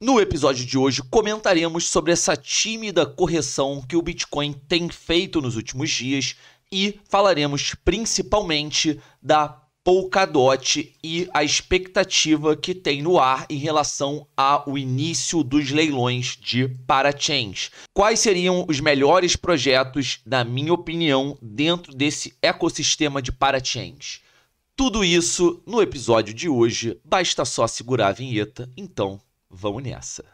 No episódio de hoje, comentaremos sobre essa tímida correção que o Bitcoin tem feito nos últimos dias e falaremos principalmente da Polkadot e a expectativa que tem no ar em relação ao início dos leilões de parachains. Quais seriam os melhores projetos, na minha opinião, dentro desse ecossistema de parachains? Tudo isso no episódio de hoje, basta só segurar a vinheta, então Vão nessa.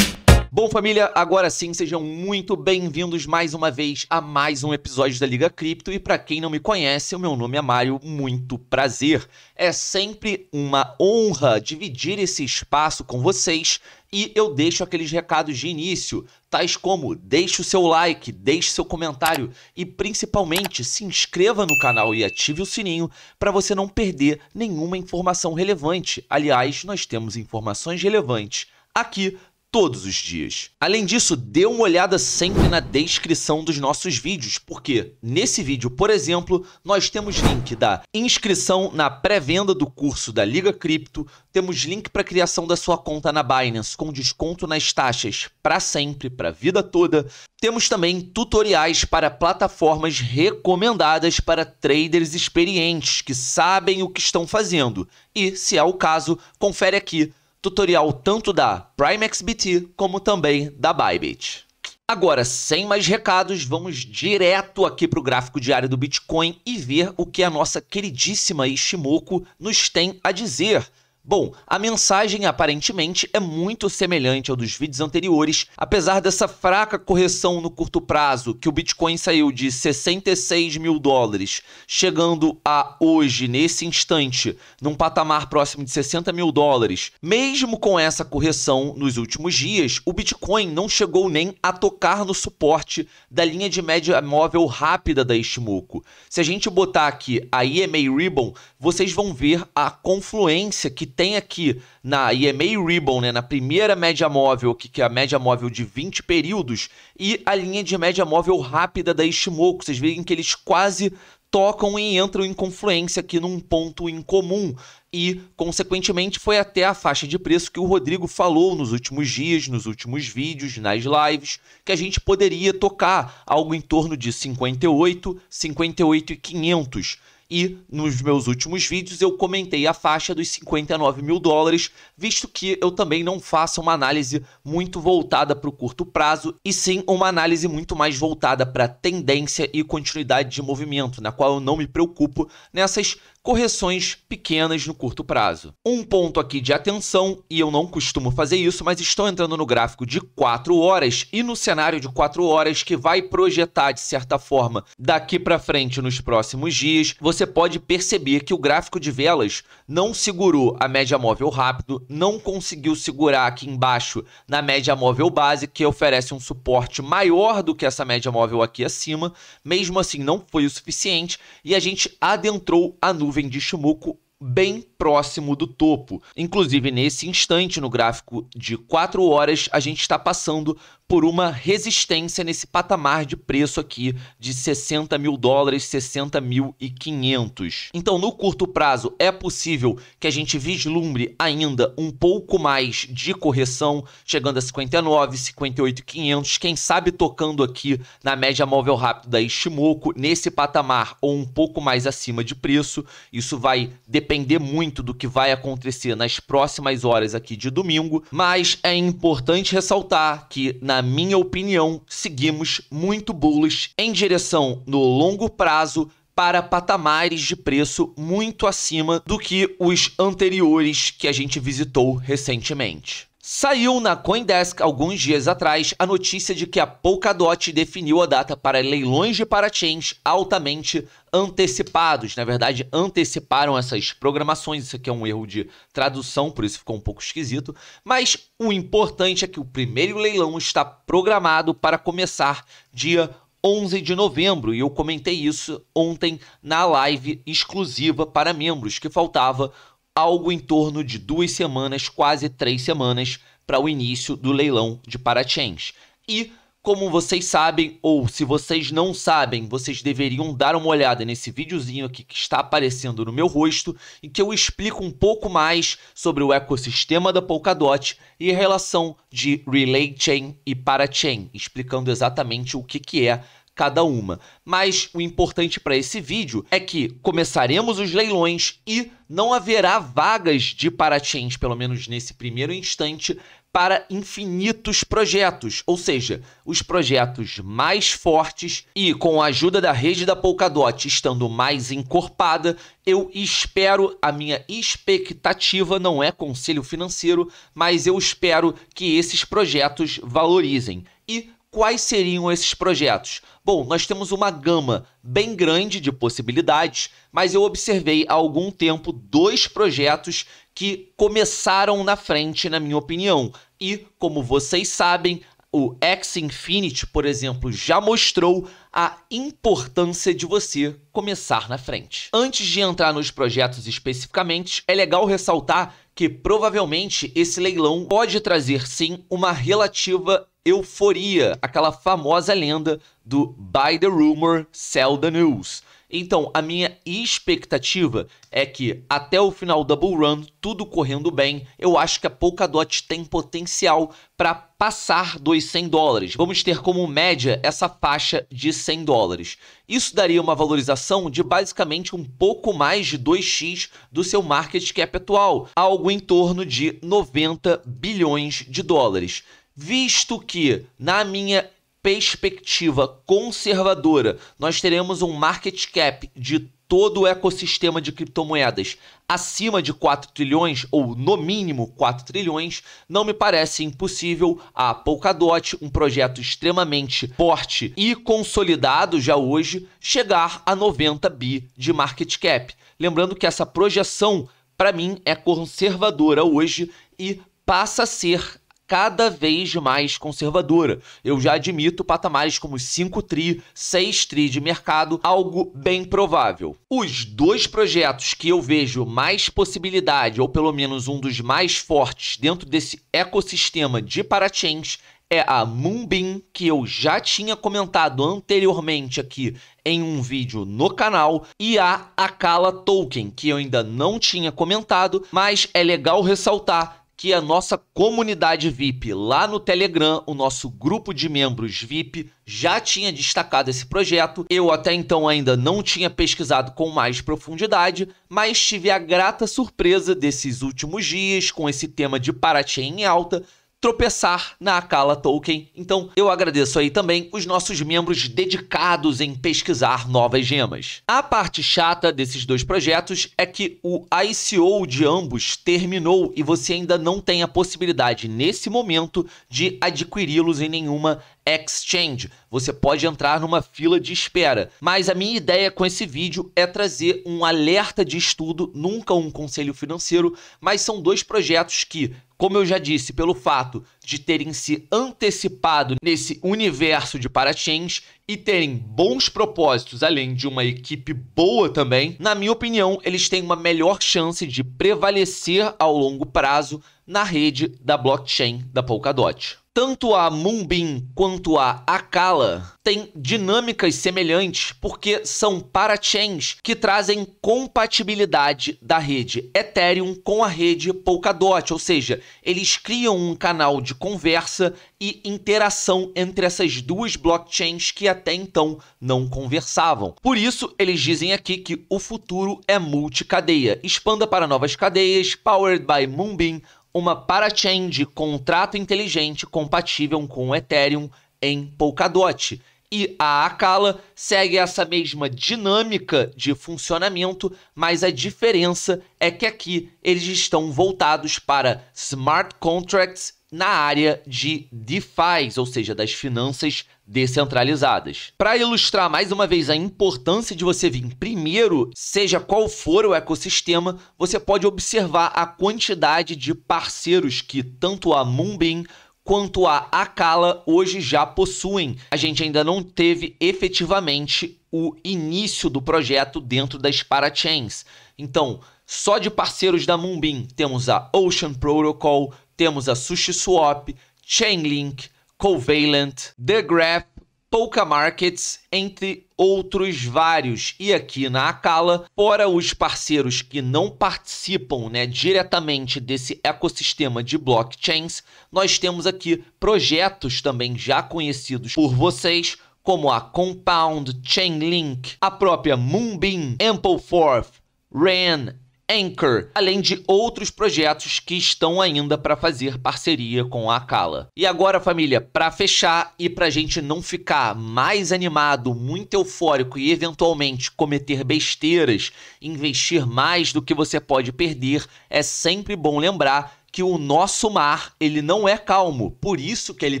Bom, família, agora sim, sejam muito bem-vindos mais uma vez a mais um episódio da Liga Cripto. E para quem não me conhece, o meu nome é Mário, muito prazer. É sempre uma honra dividir esse espaço com vocês e eu deixo aqueles recados de início, tais como deixe o seu like, deixe seu comentário e principalmente se inscreva no canal e ative o sininho para você não perder nenhuma informação relevante. Aliás, nós temos informações relevantes aqui todos os dias. Além disso, dê uma olhada sempre na descrição dos nossos vídeos, porque nesse vídeo, por exemplo, nós temos link da inscrição na pré-venda do curso da Liga Cripto, temos link para criação da sua conta na Binance com desconto nas taxas para sempre, para a vida toda. Temos também tutoriais para plataformas recomendadas para traders experientes que sabem o que estão fazendo. E, se é o caso, confere aqui tutorial tanto da PrimeXBT como também da Bybit. Agora, sem mais recados, vamos direto aqui para o gráfico diário do Bitcoin e ver o que a nossa queridíssima Ishimoku nos tem a dizer Bom, a mensagem aparentemente é muito semelhante ao dos vídeos anteriores, apesar dessa fraca correção no curto prazo, que o Bitcoin saiu de 66 mil dólares, chegando a hoje, nesse instante, num patamar próximo de 60 mil dólares. Mesmo com essa correção nos últimos dias, o Bitcoin não chegou nem a tocar no suporte da linha de média móvel rápida da Ishimoku. Se a gente botar aqui a EMA Ribbon, vocês vão ver a confluência que tem aqui na EMA Ribbon, né, na primeira média móvel, que, que é a média móvel de 20 períodos, e a linha de média móvel rápida da Ishimoku. Vocês veem que eles quase tocam e entram em confluência aqui num ponto em comum e, consequentemente, foi até a faixa de preço que o Rodrigo falou nos últimos dias, nos últimos vídeos, nas lives, que a gente poderia tocar algo em torno de 58, 58 e 500 e nos meus últimos vídeos eu comentei a faixa dos 59 mil dólares, visto que eu também não faço uma análise muito voltada para o curto prazo, e sim uma análise muito mais voltada para tendência e continuidade de movimento, na qual eu não me preocupo nessas correções pequenas no curto prazo. Um ponto aqui de atenção, e eu não costumo fazer isso, mas estou entrando no gráfico de 4 horas e no cenário de 4 horas que vai projetar de certa forma daqui para frente nos próximos dias, você pode perceber que o gráfico de velas não segurou a média móvel rápido, não conseguiu segurar aqui embaixo na média móvel base, que oferece um suporte maior do que essa média móvel aqui acima. Mesmo assim, não foi o suficiente e a gente adentrou a nuvem nuvem de Chumuco bem próximo do topo. Inclusive, nesse instante, no gráfico de 4 horas, a gente está passando por uma resistência nesse patamar de preço aqui de 60 mil dólares, 60 mil e 500. Então, no curto prazo, é possível que a gente vislumbre ainda um pouco mais de correção, chegando a 59, 58, 500, quem sabe tocando aqui na média móvel rápida da Ishimoku, nesse patamar ou um pouco mais acima de preço. Isso vai depender muito muito do que vai acontecer nas próximas horas aqui de domingo, mas é importante ressaltar que, na minha opinião, seguimos muito bullish em direção no longo prazo para patamares de preço muito acima do que os anteriores que a gente visitou recentemente. Saiu na Coindesk alguns dias atrás a notícia de que a Polkadot definiu a data para leilões de parachains altamente antecipados. Na verdade, anteciparam essas programações. Isso aqui é um erro de tradução, por isso ficou um pouco esquisito. Mas o importante é que o primeiro leilão está programado para começar dia 11 de novembro, e eu comentei isso ontem na live exclusiva para membros, que faltava algo em torno de duas semanas, quase três semanas, para o início do leilão de parachains. E, como vocês sabem, ou se vocês não sabem, vocês deveriam dar uma olhada nesse videozinho aqui que está aparecendo no meu rosto, em que eu explico um pouco mais sobre o ecossistema da Polkadot e a relação de Relay Chain e Parachain, explicando exatamente o que, que é cada uma. Mas o importante para esse vídeo é que começaremos os leilões e não haverá vagas de parachains, pelo menos nesse primeiro instante, para infinitos projetos, ou seja, os projetos mais fortes e com a ajuda da rede da Polkadot estando mais encorpada, eu espero, a minha expectativa não é conselho financeiro, mas eu espero que esses projetos valorizem. E Quais seriam esses projetos? Bom, nós temos uma gama bem grande de possibilidades, mas eu observei há algum tempo dois projetos que começaram na frente, na minha opinião. E, como vocês sabem, o X Infinity, por exemplo, já mostrou a importância de você começar na frente. Antes de entrar nos projetos especificamente, é legal ressaltar que provavelmente esse leilão pode trazer sim uma relativa Euforia, aquela famosa lenda do Buy the Rumor, Sell the News. Então, a minha expectativa é que até o final da Bull Run, tudo correndo bem, eu acho que a Polkadot tem potencial para passar dos 100 dólares. Vamos ter como média essa faixa de 100 dólares. Isso daria uma valorização de basicamente um pouco mais de 2x do seu market cap atual, algo em torno de 90 bilhões de dólares visto que, na minha perspectiva conservadora, nós teremos um market cap de todo o ecossistema de criptomoedas acima de 4 trilhões, ou no mínimo 4 trilhões, não me parece impossível a Polkadot, um projeto extremamente forte e consolidado já hoje, chegar a 90 bi de market cap. Lembrando que essa projeção, para mim, é conservadora hoje e passa a ser cada vez mais conservadora. Eu já admito patamares como 5 tri, 6 tri de mercado, algo bem provável. Os dois projetos que eu vejo mais possibilidade, ou pelo menos um dos mais fortes dentro desse ecossistema de parachains, é a Moonbeam, que eu já tinha comentado anteriormente aqui em um vídeo no canal, e a Akala Token, que eu ainda não tinha comentado, mas é legal ressaltar que a nossa comunidade VIP lá no Telegram, o nosso grupo de membros VIP, já tinha destacado esse projeto. Eu até então ainda não tinha pesquisado com mais profundidade, mas tive a grata surpresa desses últimos dias com esse tema de Paraty em alta tropeçar na Akala Tolkien. Então eu agradeço aí também os nossos membros dedicados em pesquisar novas gemas. A parte chata desses dois projetos é que o ICO de ambos terminou e você ainda não tem a possibilidade nesse momento de adquiri-los em nenhuma Exchange. Você pode entrar numa fila de espera. Mas a minha ideia com esse vídeo é trazer um alerta de estudo, nunca um conselho financeiro, mas são dois projetos que, como eu já disse, pelo fato de terem se antecipado nesse universo de parachains e terem bons propósitos, além de uma equipe boa também, na minha opinião, eles têm uma melhor chance de prevalecer ao longo prazo na rede da blockchain da Polkadot. Tanto a Moonbeam quanto a Akala têm dinâmicas semelhantes porque são parachains que trazem compatibilidade da rede Ethereum com a rede Polkadot, ou seja, eles criam um canal de conversa e interação entre essas duas blockchains que até então não conversavam. Por isso, eles dizem aqui que o futuro é multicadeia. Expanda para novas cadeias, powered by Moonbeam uma parachain de contrato inteligente compatível com o Ethereum em Polkadot. E a Akala segue essa mesma dinâmica de funcionamento, mas a diferença é que aqui eles estão voltados para smart contracts na área de DeFi, ou seja, das finanças descentralizadas. Para ilustrar mais uma vez a importância de você vir primeiro, seja qual for o ecossistema, você pode observar a quantidade de parceiros que tanto a Moonbeam quanto a Akala hoje já possuem. A gente ainda não teve efetivamente o início do projeto dentro das parachains. Então, só de parceiros da Moonbeam temos a Ocean Protocol, temos a SushiSwap, Chainlink, Covalent, The Graph, Polka Markets, entre outros vários. E aqui na Acala, fora os parceiros que não participam né, diretamente desse ecossistema de blockchains, nós temos aqui projetos também já conhecidos por vocês, como a Compound, Chainlink, a própria Moonbeam, Ampleforth, RAN, Anchor, além de outros projetos que estão ainda para fazer parceria com a Akala. E agora, família, para fechar e para a gente não ficar mais animado, muito eufórico e eventualmente cometer besteiras, investir mais do que você pode perder, é sempre bom lembrar que o nosso mar ele não é calmo, por isso que ele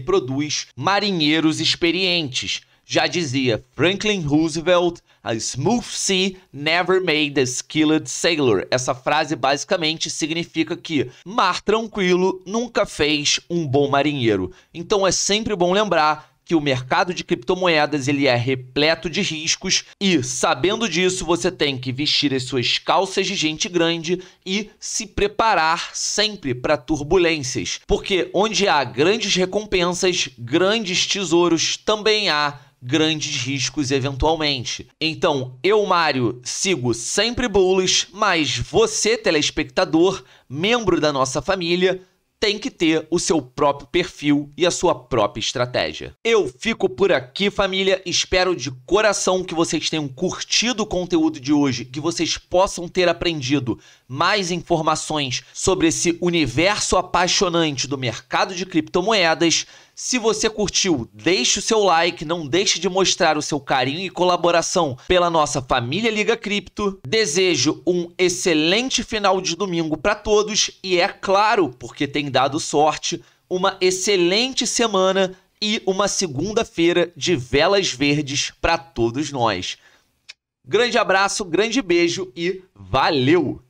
produz marinheiros experientes já dizia Franklin Roosevelt, a smooth sea never made a skilled sailor. Essa frase basicamente significa que mar tranquilo nunca fez um bom marinheiro. Então é sempre bom lembrar que o mercado de criptomoedas ele é repleto de riscos e sabendo disso você tem que vestir as suas calças de gente grande e se preparar sempre para turbulências, porque onde há grandes recompensas, grandes tesouros, também há grandes riscos eventualmente. Então, eu, Mário, sigo sempre bullish, mas você, telespectador, membro da nossa família, tem que ter o seu próprio perfil e a sua própria estratégia. Eu fico por aqui, família. Espero de coração que vocês tenham curtido o conteúdo de hoje, que vocês possam ter aprendido mais informações sobre esse universo apaixonante do mercado de criptomoedas. Se você curtiu, deixe o seu like, não deixe de mostrar o seu carinho e colaboração pela nossa família Liga Cripto. Desejo um excelente final de domingo para todos e é claro, porque tem dado sorte, uma excelente semana e uma segunda-feira de velas verdes para todos nós. Grande abraço, grande beijo e valeu!